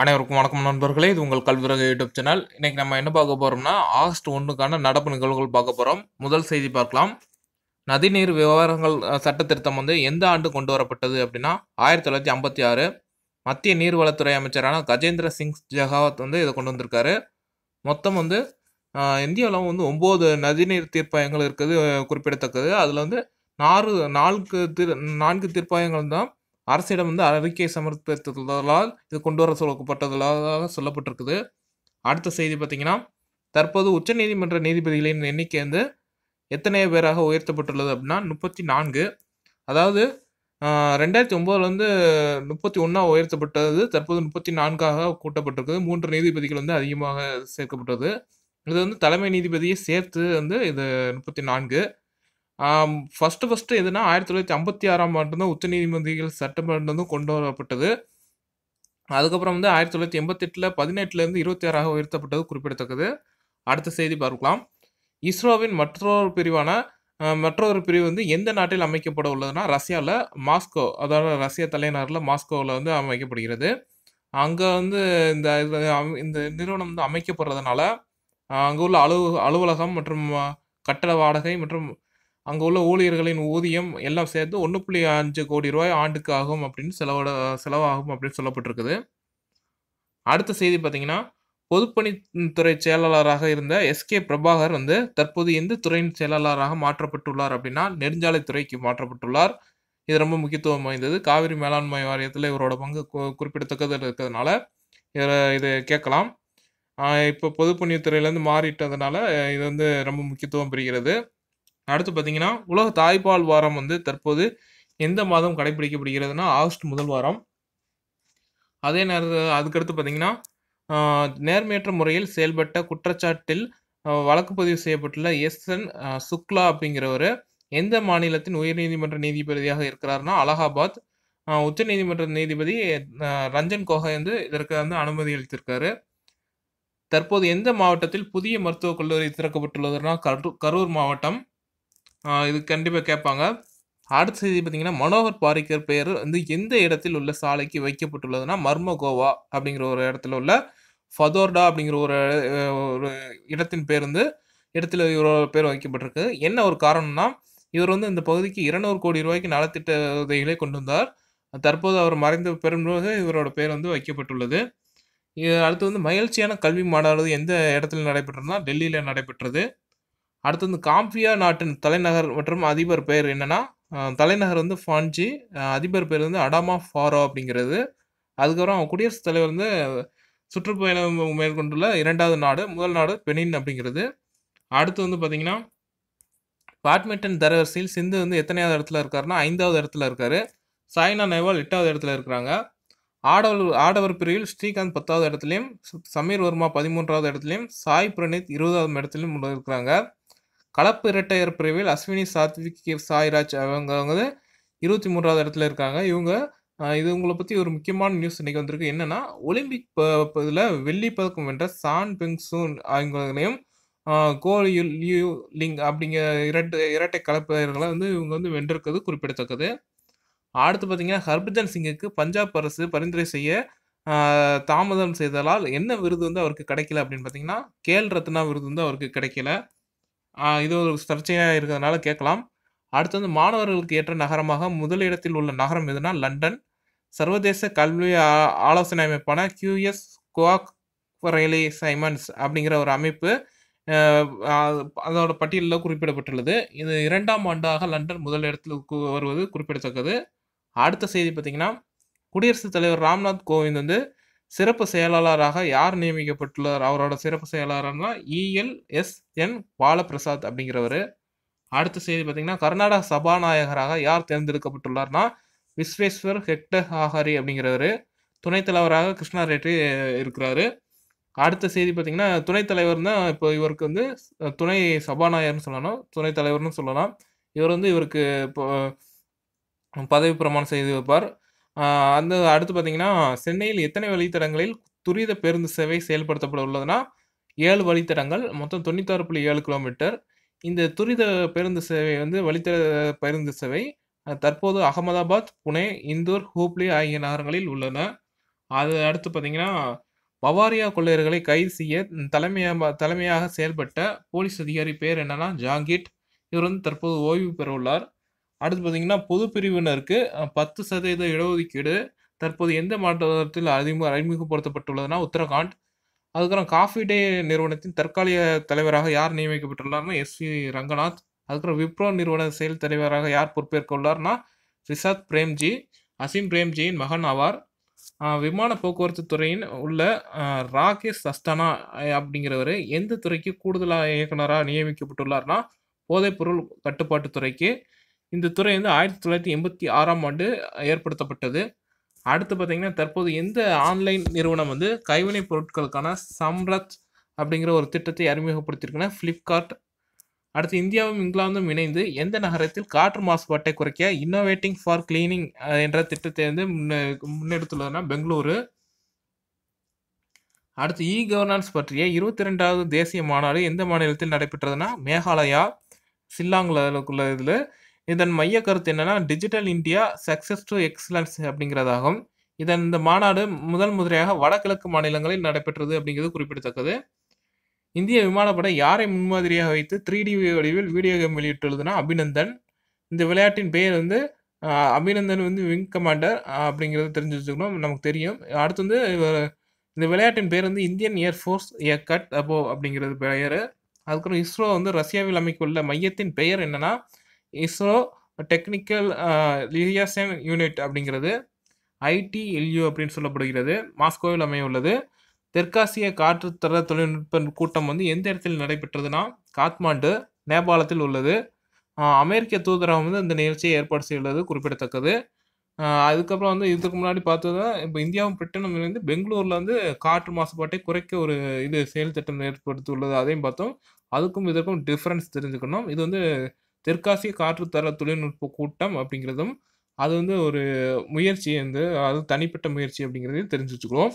அனைவருக்கும் வணக்கம் நண்பர்களே இது உங்கள் கல்விரக யூடியூப் சேனல் இன்னைக்கு நம்ம என்ன பார்க்க போகிறோம்னா ஆகஸ்ட் ஒன்றுக்கான நடப்பு நிகழ்வுகள் பார்க்க போகிறோம் முதல் செய்தி பார்க்கலாம் நதிநீர் விவகாரங்கள் சட்ட திருத்தம் வந்து எந்த ஆண்டு கொண்டு வரப்பட்டது அப்படின்னா ஆயிரத்தி தொள்ளாயிரத்தி ஐம்பத்தி ஆறு மத்திய நீர்வளத்துறை அமைச்சரான கஜேந்திர சிங் ஜெகாவத் வந்து இதை கொண்டு வந்திருக்காரு மொத்தம் வந்து இந்தியாவில் வந்து ஒம்பது நதிநீர் தீர்ப்பாயங்கள் இருக்குது குறிப்பிடத்தக்கது அதில் வந்து நாலு நான்கு தீர் நான்கு தீர்ப்பாயங்கள் தான் அரசிடம் வந்து அறிக்கையை சமர்ப்பித்ததால் இது கொண்டு வர சொல்லப்பட்டதாக சொல்லப்பட்டிருக்குது அடுத்த செய்தி பார்த்தீங்கன்னா தற்போது உச்சநீதிமன்ற நீதிபதிகளின் எண்ணிக்கை வந்து எத்தனை பேராக உயர்த்தப்பட்டுள்ளது அப்படின்னா முப்பத்தி நான்கு அதாவது ரெண்டாயிரத்தி ஒம்போதுலேருந்து முப்பத்தி ஒன்றாக உயர்த்தப்பட்டது தற்போது முப்பத்தி நான்காக கூட்டப்பட்டிருக்குது மூன்று நீதிபதிகள் வந்து அதிகமாக சேர்க்கப்பட்டது இது வந்து தலைமை நீதிபதியை சேர்த்து வந்து இது முப்பத்தி நான்கு ஃபஸ்ட்டு ஃபஸ்ட்டு எதுனா ஆயிரத்தி தொள்ளாயிரத்தி ஐம்பத்தி ஆறாம் ஆண்டு தான் உச்சநீதிமன்றங்கள் சட்டமன்றம் கொண்டு வரப்பட்டது அதுக்கப்புறம் வந்து ஆயிரத்தி தொள்ளாயிரத்தி எண்பத்தெட்டில் பதினெட்டுலேருந்து இருபத்தி ஆறாக உயர்த்தப்பட்டது குறிப்பிடத்தக்கது அடுத்த செய்தி பார்க்கலாம் இஸ்ரோவின் மற்றொரு பிரிவான மற்றொரு பிரிவு வந்து எந்த நாட்டில் அமைக்கப்பட உள்ளதுன்னா ரஷ்யாவில் மாஸ்கோ அதாவது ரஷ்ய தலைநகரில் மாஸ்கோவில் வந்து அமைக்கப்படுகிறது அங்கே வந்து இந்த இந்த நிறுவனம் வந்து அமைக்கப்படுறதுனால அங்கே உள்ள அலுவ அலுவலகம் மற்றும் கட்டட வாடகை மற்றும் அங்கே உள்ள ஊழியர்களின் ஊதியம் எல்லாம் சேர்த்து ஒன்று புள்ளி அஞ்சு கோடி ரூபாய் ஆண்டுக்கு ஆகும் அப்படின்னு செலவோட செலவாகும் அப்படின்னு சொல்லப்பட்டிருக்குது அடுத்த செய்தி பார்த்தீங்கன்னா பொதுப்பணித்துறை செயலாளராக இருந்த எஸ்கே பிரபாகர் வந்து தற்போது எந்த துறையின் செயலாளராக மாற்றப்பட்டுள்ளார் அப்படின்னா நெடுஞ்சாலைத்துறைக்கு மாற்றப்பட்டுள்ளார் இது ரொம்ப முக்கியத்துவம் வாய்ந்தது காவிரி மேலாண்மை வாரியத்தில் இவரோட பங்கு குறிப்பிடத்தக்கது இருக்கிறதுனால இது கேட்கலாம் இப்போ பொதுப்பணித்துறையிலேருந்து மாறிட்டதுனால இது வந்து ரொம்ப முக்கியத்துவம் பெறுகிறது அடுத்து பார்த்தீங்கன்னா உலக தாய்ப்பால் வாரம் வந்து தற்போது எந்த மாதம் கடைபிடிக்கப்படுகிறதுனா ஆகஸ்ட் முதல் வாரம் அதே நேரத்தில் அதுக்கடுத்து பார்த்தீங்கன்னா நேர்மையற்ற முறையில் செயல்பட்ட குற்றச்சாட்டில் வழக்கு பதிவு செய்யப்பட்டுள்ள எஸ் என் சுக்லா அப்படிங்கிறவர் எந்த மாநிலத்தின் உயர்நீதிமன்ற நீதிபதியாக இருக்கிறார்னா அலகாபாத் உச்ச நீதிமன்ற நீதிபதி ரஞ்சன் கோகை வந்து இதற்கு வந்து அனுமதி அளித்திருக்காரு தற்போது எந்த மாவட்டத்தில் புதிய மருத்துவக் கல்லூரி திறக்கப்பட்டுள்ளதுன்னா கரூர் மாவட்டம் இது கண்டிப்பாக கேட்பாங்க அடுத்த செய்தி பார்த்தீங்கன்னா மனோகர் பாரிக்கர் பெயர் வந்து எந்த இடத்தில் உள்ள சாலைக்கு வைக்கப்பட்டுள்ளதுன்னா மர்ம கோவா அப்படிங்கிற ஒரு இடத்துல உள்ள ஃபதோர்டா அப்படிங்கிற ஒரு ஒரு இடத்தின் பேர் வந்து இடத்துல இவரோட பேர் வைக்கப்பட்டிருக்கு என்ன ஒரு காரணம்னா இவர் வந்து இந்த பகுதிக்கு இருநூறு கோடி ரூபாய்க்கு நலத்திட்ட உதவிகளை கொண்டு வந்தார் தற்போது அவர் மறைந்த பெறும்போது இவரோட பேர் வந்து வைக்கப்பட்டுள்ளது இது அடுத்து வந்து மகிழ்ச்சியான கல்வி மாநாடு எந்த இடத்துல நடைபெற்றதுனா டெல்லியில் நடைபெற்றது அடுத்து வந்து காம்பியா நாட்டின் தலைநகர் மற்றும் அதிபர் பெயர் என்னென்னா தலைநகர் வந்து ஃபான்ஜி அதிபர் பேர் வந்து அடாமா ஃபாரோ அப்படிங்கிறது அதுக்கப்புறம் குடியரசுத் தலைவர் வந்து சுற்றுப்பயணம் மேற்கொண்டுள்ள இரண்டாவது நாடு முதல் நாடு பெனின் அப்படிங்கிறது அடுத்து வந்து பார்த்தீங்கன்னா பேட்மிண்டன் தரவரிசையில் சிந்து வந்து எத்தனையாவது இடத்துல இருக்காருன்னா ஐந்தாவது இடத்துல இருக்கார் சாய்னா நேவால் எட்டாவது இடத்துல இருக்கிறாங்க ஆடவர் ஆடவர் பிரிவில் ஸ்ரீகாந்த் பத்தாவது இடத்துலையும் சமீர் வர்மா பதிமூன்றாவது இடத்துலையும் சாய் பிரணீத் இருபதாவது இடத்துலையும் இருக்கிறாங்க கலப்பு இரட்டையர் பிரிவில் அஸ்வினி சாத்விக் சாய்ராஜ் அவங்க வந்து இருபத்தி மூன்றாவது இடத்துல இருக்காங்க இவங்க இது உங்களை பற்றி ஒரு முக்கியமான நியூஸ் இன்றைக்கி வந்திருக்கு என்னென்னா ஒலிம்பிக் இதில் வெள்ளி பதக்கம் வென்ற சான் பிங்சூன் அவங்களையும் கோ யூ லியூ லிங் அப்படிங்கிற இரட்டை இரட்டை கலப்பையர்களை வந்து இவங்க வந்து வென்றிருக்கிறது குறிப்பிடத்தக்கது அடுத்து பார்த்தீங்கன்னா ஹர்பஜன் சிங்குக்கு பஞ்சாப் அரசு பரிந்துரை செய்ய தாமதம் செய்ததால் என்ன விருது வந்து அவருக்கு கிடைக்கல அப்படின்னு பார்த்தீங்கன்னா கேல் ரத்னா விருது வந்து அவருக்கு கிடைக்கல இது ஒரு சர்ச்சையாக இருக்கிறதுனால கேட்கலாம் அடுத்து வந்து மாணவர்களுக்கு ஏற்ற நகரமாக முதலிடத்தில் உள்ள நகரம் எதுனா லண்டன் சர்வதேச கல்வி ஆலோசனை அமைப்பான கியூஎஸ் குவாக் ரயிலே சைமன்ஸ் அப்படிங்கிற ஒரு அமைப்பு அதோட பட்டியலில் குறிப்பிடப்பட்டுள்ளது இது இரண்டாம் ஆண்டாக லண்டன் முதலிடத்தில் வருவது குறிப்பிடத்தக்கது அடுத்த செய்தி பார்த்திங்கன்னா குடியரசுத் தலைவர் ராம்நாத் கோவிந்த் வந்து சிறப்பு செயலாளராக யார் நியமிக்கப்பட்டுள்ளார் அவரோட சிறப்பு செயலாளர்னா இஎல் எஸ் என் பாலபிரசாத் அப்படிங்கிறவர் அடுத்த செய்தி பார்த்தீங்கன்னா கர்நாடக சபாநாயகராக யார் தேர்ந்தெடுக்கப்பட்டுள்ளார்னா விஸ்வேஸ்வர் ஹெக்ட ஹாஹரி அப்படிங்கிறவர் துணைத் தலைவராக கிருஷ்ணா ரெட்டி இருக்கிறாரு அடுத்த செய்தி பார்த்தீங்கன்னா துணைத் தலைவர் தான் இப்போ இவருக்கு வந்து துணை சபாநாயகர்னு சொல்லணும் துணைத் தலைவர்னு சொல்லலாம் இவர் வந்து இவருக்கு இப்போ பதவி பிரமாணம் செய்து வைப்பார் அந்த அடுத்து பார்த்தீங்கன்னா சென்னையில் எத்தனை வழித்தடங்களில் துரித பேருந்து சேவை செயல்படுத்தப்பட உள்ளதுன்னா ஏழு வழித்தடங்கள் மொத்தம் தொண்ணூத்தாறு புள்ளி ஏழு கிலோமீட்டர் இந்த துரித பேருந்து சேவை வந்து வழித்தட பேருந்து சேவை தற்போது அகமதாபாத் புனே இந்தூர் ஹூப்ளி ஆகிய நகரங்களில் உள்ளன அது அடுத்து பார்த்தீங்கன்னா பவாரியா கொள்ளையர்களை கைது செய்ய தலைமையாக தலைமையாக செயல்பட்ட போலீஸ் அதிகாரி பேர் என்னன்னா ஜாங்கிட் இவர் வந்து தற்போது ஓய்வு பெற உள்ளார் அடுத்து பார்த்தீங்கன்னா பொது பிரிவினருக்கு பத்து சதவீத இடஒதுக்கீடு தற்போது எந்த மாநிலத்தில் அறிமுக அறிமுகப்படுத்தப்பட்டுள்ளதுன்னா உத்தரகாண்ட் அதுக்கப்புறம் காஃபி டே நிறுவனத்தின் தற்காலிக தலைவராக யார் நியமிக்கப்பட்டுள்ளார்னா எஸ் வி ரங்கநாத் அதுக்கப்புறம் விப்ரோ நிறுவன செயல் தலைவராக யார் பொறுப்பேற்க உள்ளார்னா ரிஷாத் பிரேம்ஜி அசீம் பிரேம்ஜியின் மகன் ஆவார் விமான போக்குவரத்து துறையின் உள்ள ராகேஷ் அஸ்தானா அப்படிங்கிறவர் எந்த துறைக்கு கூடுதலாக இயக்குனராக நியமிக்கப்பட்டுள்ளார்னா போதைப்பொருள் கட்டுப்பாட்டு துறைக்கு இந்த துறை வந்து ஆயிரத்தி தொள்ளாயிரத்தி எண்பத்தி ஆறாம் ஆண்டு ஏற்படுத்தப்பட்டது அடுத்து பார்த்தீங்கன்னா தற்போது எந்த ஆன்லைன் நிறுவனம் வந்து கைவினைப் பொருட்களுக்கான சம்ரத் அப்படிங்கிற ஒரு திட்டத்தை அறிமுகப்படுத்தியிருக்குன்னா ஃப்ளிப்கார்ட் அடுத்து இந்தியாவும் இங்கிலாந்தும் இணைந்து எந்த நகரத்தில் காற்று மாசுபாட்டை குறைக்க இன்னோவேட்டிங் ஃபார் கிளீனிங் என்ற திட்டத்தை வந்து முன்னே பெங்களூரு அடுத்து இ கவர்னன்ஸ் பற்றிய இருபத்தி ரெண்டாவது தேசிய மாநாடு எந்த மாநிலத்தில் நடைபெற்றதுன்னா மேகாலயா சில்லாங்கில் உள்ள இதில் இதன் மைய கருத்து என்னன்னா digital India success to excellence அப்படிங்கிறதாகும் இதன் இந்த மாநாடு முதல் முதலையாக வடகிழக்கு மாநிலங்களில் நடைபெற்றது அப்படிங்கிறது குறிப்பிடத்தக்கது இந்திய விமானப்படை யாரை முன்மாதிரியாக வைத்து த்ரீ டி வடிவில் வீடியோ கேம் வெளியிட்டுள்ளதுன்னா அபிநந்தன் இந்த விளையாட்டின் பெயர் வந்து அபிநந்தன் வந்து விங் கமாண்டர் அப்படிங்கிறத தெரிஞ்சு வச்சுக்கணும் நமக்கு தெரியும் அடுத்து வந்து இந்த விளையாட்டின் பேர் வந்து Indian Air Force a cut above அப்படிங்கிறது பெயர் அதுக்கப்புறம் இஸ்ரோ வந்து ரஷ்யாவில் அமைக்கவுள்ள மையத்தின் பெயர் என்னென்னா இஸ்ரோ டெக்னிக்கல் லியசன் யூனிட் அப்படிங்கிறது ஐடி எல்யூ அப்படின்னு சொல்லப்படுகிறது மாஸ்கோவில் உள்ளது தெற்காசிய காற்றுத்தர தொழில்நுட்ப கூட்டம் வந்து எந்த இடத்தில் நடைபெற்றதுன்னா காத்மாண்டு நேபாளத்தில் உள்ளது அமெரிக்க தூதரகம் வந்து இந்த நிகழ்ச்சியை ஏற்பாடு செய்துள்ளது குறிப்பிடத்தக்கது அதுக்கப்புறம் வந்து இதுக்கு முன்னாடி பார்த்தது இப்போ இந்தியாவும் பிரிட்டனும் இணைந்து பெங்களூரில் வந்து காற்று மாசுபாட்டை குறைக்க ஒரு இது செயல் திட்டம் உள்ளது அதையும் பார்த்தோம் அதுக்கும் இதற்கும் டிஃப்ரென்ஸ் தெரிஞ்சுக்கணும் இது வந்து தெற்காசிய காற்றுத்தர தொழில்நுட்ப கூட்டம் அப்படிங்கிறதும் அது வந்து ஒரு முயற்சி வந்து அது தனிப்பட்ட முயற்சி அப்படிங்கிறதையும் தெரிஞ்சு வச்சுக்கிறோம்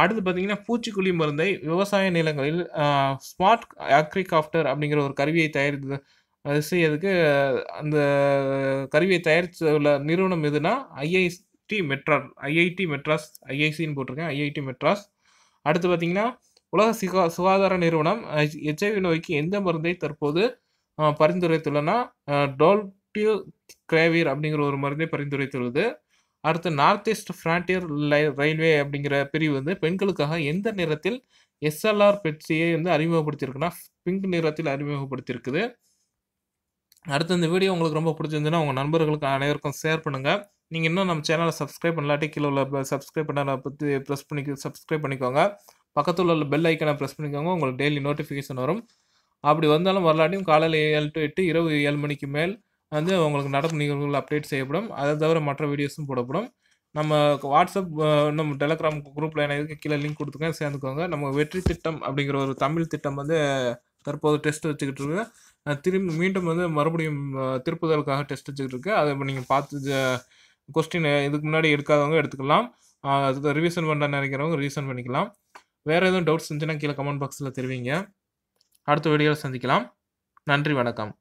அடுத்து பார்த்தீங்கன்னா பூச்சிக்கொல்லி மருந்தை விவசாய நிலங்களில் ஸ்மார்ட் அக்ரிகாப்டர் அப்படிங்கிற ஒரு கருவியை தயாரித்து செய்யறதுக்கு அந்த கருவியை தயாரித்து உள்ள நிறுவனம் எதுனா ஐஐடி மெட்ராஸ் ஐஐடி மெட்ராஸ் ஐஐசின்னு போட்டிருக்கேன் ஐஐடி மெட்ராஸ் அடுத்து பார்த்தீங்கன்னா உலக சுகா சுகாதார நிறுவனம் ஹெச்ஐவி நோய்க்கு எந்த மருந்தை தற்போது பரிந்துரைத்துள்ளனா டோல்டியூ கிரேவியர் அப்படிங்கிற ஒரு மருந்தை பரிந்துரைத்துள்ளது அடுத்து நார்த் ஈஸ்ட் ஃப்ரான்டியர் ரயில்வே அப்படிங்கிற பிரிவு வந்து பெண்களுக்காக எந்த நிறத்தில் எஸ்எல்ஆர் பெட்சியை வந்து அறிமுகப்படுத்தியிருக்குன்னா பிங்க் நிறத்தில் அறிமுகப்படுத்தியிருக்குது அடுத்து இந்த வீடியோ உங்களுக்கு ரொம்ப பிடிச்சிருந்துன்னா உங்கள் நண்பர்களுக்கு அனைவருக்கும் ஷேர் பண்ணுங்கள் நீங்கள் இன்னும் நம்ம சேனலை சப்ஸ்கிரைப் பண்ணலாட்டி கீழே உள்ள சப்ஸ்கிரைப் பண்ண பற்றி ப்ரெஸ் பண்ணி சப்ஸ்கிரைப் பண்ணிக்கோங்க பக்கத்தில் உள்ள பெல் ஐக்கனை ப்ரெஸ் பண்ணிக்கோங்க உங்களுக்கு டெய்லி நோட்டிஃபிகேஷன் வரும் அப்படி வந்தாலும் வரலாட்டியும் காலையில் ஏழு டு எட்டு இரவு ஏழு மணிக்கு மேல் வந்து உங்களுக்கு நடப்பு நிகழ்வுகள் அப்டேட் செய்யப்படும் அதை தவிர மற்ற வீடியோஸும் போடப்படும் நம்ம வாட்ஸ்அப் நம்ம டெலகிராம் குரூப்பில் எனக்கு கீழே லிங்க் கொடுத்துங்க சேர்ந்துக்கோங்க நம்ம வெற்றி திட்டம் அப்படிங்கிற ஒரு தமிழ் திட்டம் வந்து தற்போது டெஸ்ட் வச்சுக்கிட்டு இருக்கு திரும்பி மீண்டும் வந்து மறுபடியும் திருப்புதலுக்காக டெஸ்ட் வச்சுக்கிட்டு இருக்கு அதை நீங்கள் பார்த்து கொஸ்டின் இதுக்கு முன்னாடி எடுக்காதவங்க எடுத்துக்கலாம் அதுக்கு ரிவிஷன் பண்ண நினைக்கிறவங்க ரிவிஷன் பண்ணிக்கலாம் வேறு எதுவும் டவுட்ஸ் இருந்துச்சுன்னா கீழே கமெண்ட் பாக்ஸில் தெரிவிங்க அடுத்த வீடியோவில் சந்திக்கலாம் நன்றி வணக்கம்